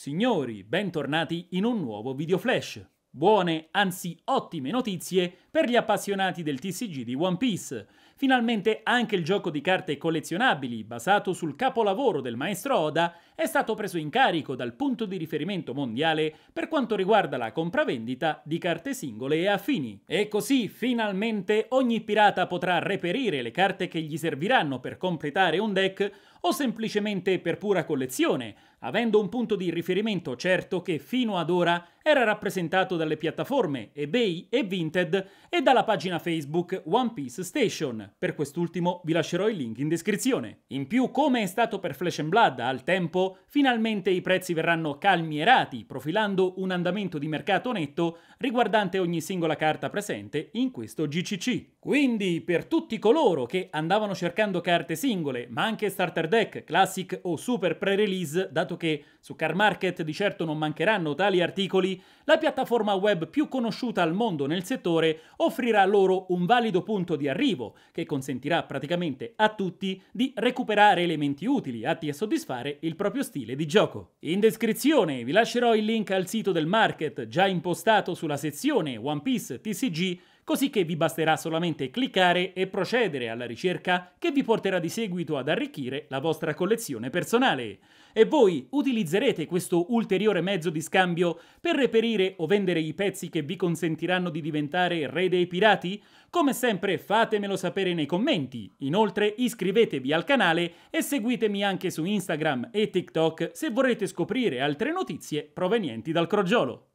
Signori, bentornati in un nuovo video flash. Buone, anzi ottime notizie per gli appassionati del TCG di One Piece. Finalmente anche il gioco di carte collezionabili, basato sul capolavoro del maestro Oda, è stato preso in carico dal punto di riferimento mondiale per quanto riguarda la compravendita di carte singole e affini. E così finalmente ogni pirata potrà reperire le carte che gli serviranno per completare un deck o semplicemente per pura collezione, avendo un punto di riferimento certo che fino ad ora era rappresentato dalle piattaforme eBay e Vinted e dalla pagina Facebook One Piece Station. Per quest'ultimo vi lascerò il link in descrizione. In più, come è stato per Flash Blood al tempo, finalmente i prezzi verranno calmierati, profilando un andamento di mercato netto riguardante ogni singola carta presente in questo GCC. Quindi, per tutti coloro che andavano cercando carte singole, ma anche starter deck, classic o super pre-release da dato che su Car Market di certo non mancheranno tali articoli, la piattaforma web più conosciuta al mondo nel settore offrirà loro un valido punto di arrivo che consentirà praticamente a tutti di recuperare elementi utili atti a soddisfare il proprio stile di gioco. In descrizione vi lascerò il link al sito del market già impostato sulla sezione One Piece TCG così che vi basterà solamente cliccare e procedere alla ricerca che vi porterà di seguito ad arricchire la vostra collezione personale. E voi utilizzerete questo ulteriore mezzo di scambio per reperire o vendere i pezzi che vi consentiranno di diventare re dei pirati? Come sempre fatemelo sapere nei commenti, inoltre iscrivetevi al canale e seguitemi anche su Instagram e TikTok se vorrete scoprire altre notizie provenienti dal crogiolo.